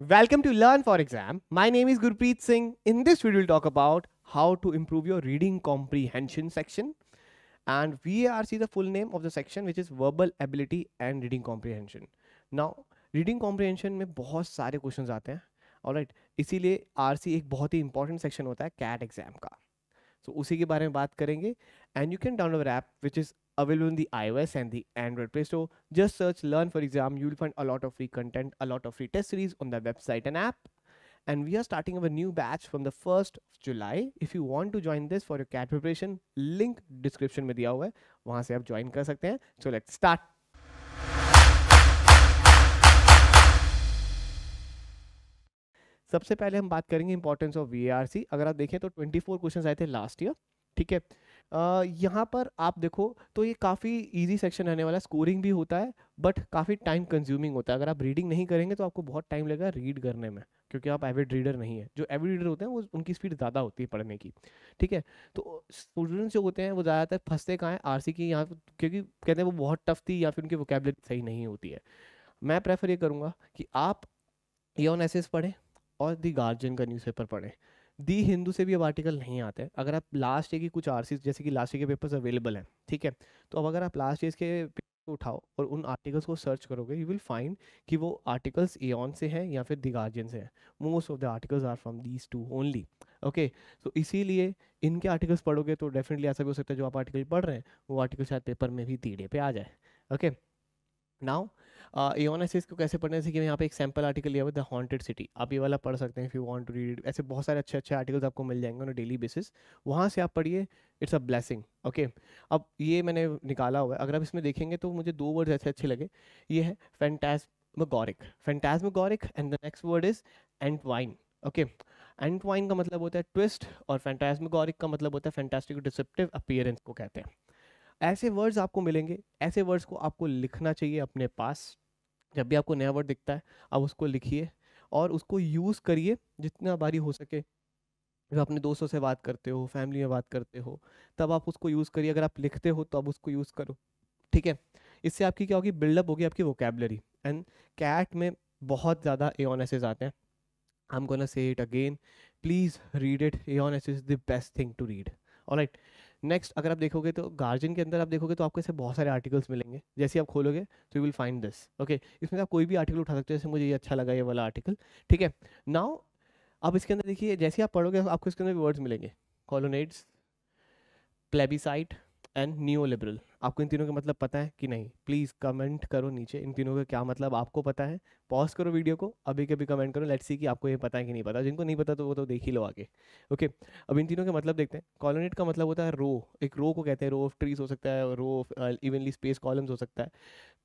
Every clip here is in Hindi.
Welcome to Learn for Exam. My name is Gurpreet Singh. In this video, we'll talk about how to improve your reading comprehension section. And VARC is the full name of the section, which is Verbal Ability and Reading Comprehension. Now, reading comprehension में बहुत सारे questions आते हैं और राइट इसीलिए आर एक बहुत ही important section होता है CAT exam का so, उसी के बारे में बात करेंगे And you can download download app which is available in the iOS and the Android Play Store. Just search Learn for Exam. You will find a lot of free content, a lot of free test series on the website and app. And we are starting a new batch from the 1st of July. If you want to join this for your CAT preparation, link description में दिया हुआ है वहाँ से आप join कर सकते हैं So let's start. सबसे पहले हम बात करेंगे इंपॉर्टेंस ऑफ वी अगर आप देखें तो 24 क्वेश्चंस आए थे लास्ट ईयर ठीक है यहाँ पर आप देखो तो ये काफ़ी इजी सेक्शन रहने वाला है स्कोरिंग भी होता है बट काफ़ी टाइम कंज्यूमिंग होता है अगर आप रीडिंग नहीं करेंगे तो आपको बहुत टाइम लगेगा रीड करने में क्योंकि आप एविड रीडर नहीं है जो एविड रीडर होते हैं वो उनकी स्पीड ज़्यादा होती है पढ़ने की ठीक है तो स्टूडेंट्स जो होते हैं वो ज़्यादातर फंसते कहाँ हैं आर की यहाँ क्योंकि कहते हैं वो बहुत टफ थी या फिर उनकी वोकेबलेट सही नहीं होती है मैं प्रेफर ये करूँगा कि आप यौन e एसेस पढ़ें और दी गार्जियन का न्यूज़पेपर पढ़ें दी हिंदू से भी अब आर्टिकल नहीं आते हैं अगर आप लास्ट ईयर की कुछ आर जैसे कि लास्ट ईयर के पेपर्स अवेलेबल हैं ठीक है तो अब अगर आप लास्ट ईयर के उठाओ और उन आर्टिकल्स को सर्च करोगे यू विल फाइंड कि वो आर्टिकल्स एन से हैं या फिर दी गार्जियन से हैं most of the articles are from these two only okay तो इसीलिए इनके आर्टिकल्स पढ़ोगे तो डेफिनेटली ऐसा भी हो सकता है जो आप आर्टिकल पढ़ रहे हैं वो आर्टिकल शायद पेपर में भी तीड़े पे आ जाए ओके okay? नाउ एओना से इसको कैसे पढ़ने से कि यहाँ पे एक सैम्पल आर्टिकल लिया हुआ द हॉन्टेड सिटी आप ये वाला पढ़ सकते हैं if you want to read ऐसे बहुत सारे अच्छे अच्छे आर्टिकल्स आपको मिल जाएंगे ऑन डेली बेसिस वहाँ से आप पढ़िए इट्स अ ब्लेसिंग ओके अब ये मैंने निकाला हुआ है अगर आप इसमें देखेंगे तो मुझे दो वर्ड्स ऐसे अच्छे लगे ये है phantasmagoric phantasmagoric and the next word is entwine okay entwine का मतलब होता है ट्विस्ट और फैंटासमगोरिक का मतलब होता है फैंटास्टिक डिसेप्टिव अपीयरेंस को कहते हैं ऐसे वर्ड्स आपको मिलेंगे ऐसे वर्ड्स को आपको लिखना चाहिए अपने पास जब भी आपको नया वर्ड दिखता है आप उसको लिखिए और उसको यूज़ करिए जितना बारी हो सके जब अपने दोस्तों से बात करते हो फैमिली में बात करते हो तब आप उसको यूज़ करिए अगर आप लिखते हो तो आप उसको यूज़ करो ठीक है इससे आपकी क्या होगी बिल्डअप होगी आपकी वोकेबलरी एंड कैट में बहुत ज़्यादा एसेज आते हैं I am gonna say it again please read it essays is the best thing to read और राइट नेक्स्ट अगर आप देखोगे तो गार्जियन के अंदर आप देखोगे तो आपको ऐसे बहुत सारे आर्टिकल्स मिलेंगे जैसे आप खोलोगे तो you will find this okay इसमें आप कोई भी आर्टिकल उठा सकते हो जैसे मुझे ये अच्छा लगा ये वाला आर्टिकल ठीक है नाउ आप इसके अंदर देखिए जैसे आप पढ़ोगे आपको इसके अंदर वर्ड्स मिलेंगे colonnades plebiscite and new liberal आपको इन तीनों का मतलब पता है कि नहीं प्लीज़ कमेंट करो नीचे इन तीनों का क्या मतलब आपको पता है पॉज करो वीडियो को अभी कभी कमेंट करो लेट्स सी कि आपको ये पता है कि नहीं पता जिनको नहीं पता तो वो तो देख ही लो आगे ओके अब इन तीनों के मतलब देखते हैं कॉलोनेट का मतलब होता है रो एक रो को कहते हैं रो ऑफ ट्रीज हो सकता है row of evenly space columns हो सकता है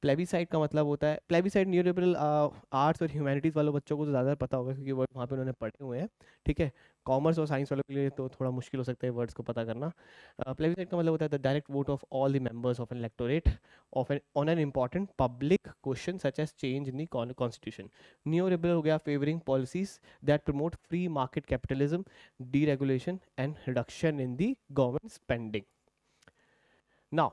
प्लेबिसाइड का मतलब होता है प्लेबिसाइड न्यू लिबरल आर्ट्स और ह्यूमैनिटीज़ वालों बच्चों को तो ज़्यादा पता होगा क्योंकि वर्ड वहाँ पे उन्होंने पढ़े हुए हैं ठीक है कॉमर्स और साइंस वालों के लिए तो थोड़ा मुश्किल हो सकता है वर्ड्स को पता करना प्लेबिसाइड uh, का मतलब होता है the direct vote of all the members of an electorate of an on an important public question such as change in the constitution new liberal हो गया favouring policies that promote free market capitalism deregulation and reduction in the government spending now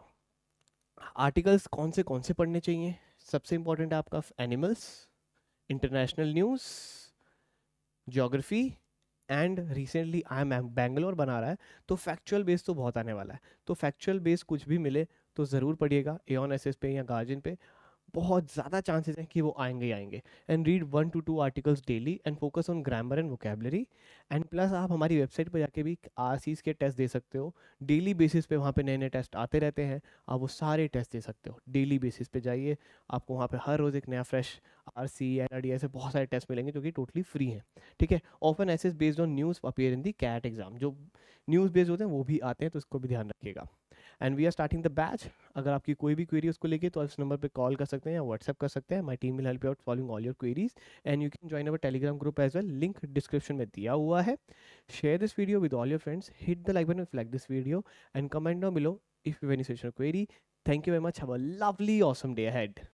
articles कौन से कौन से पढ़ने चाहिए सबसे इम्पोर्टेंट है आपका animals international news geography and recently I am Bangalore बना रहा है तो फैक्चुअल बेस तो बहुत आने वाला है तो फैक्चुअल बेस कुछ भी मिले तो ज़रूर पढ़िएगा एन एस एस पे या गार्जियन पे बहुत ज़्यादा चांसेस हैं कि वो आएंगे ही आएंगे and read one to two articles daily and focus on grammar and vocabulary and plus आप हमारी वेबसाइट पर जाके भी आर के टेस्ट दे सकते हो डेली बेसिस पे वहाँ पे नए नए टेस्ट आते रहते हैं आप वो सारे टेस्ट दे सकते हो डेली बेसिस पे जाइए आपको वहाँ पे हर रोज़ एक नया fresh R C and R D ऐसे बहुत सारे टेस्ट मिलेंगे जो कि टोटली फ्री हैं ठीक है often as based on news appear in the CAT exam जो न्यूज़ बेस्ड होते हैं वो भी आते हैं तो इसको भी ध्यान रखिएगा and we are starting the batch अगर आपकी कोई भी क्वेरी उसको लेके तो आप इस नंबर पर कॉल कर सकते हैं या व्हाट्सअप कर सकते हैं my team will help out following all your queries and you can join our Telegram group as well link description में दिया हुआ है share this video with all your friends hit the like button like this video and comment no below if you have any suggestion or query. Thank you very much. Have a lovely,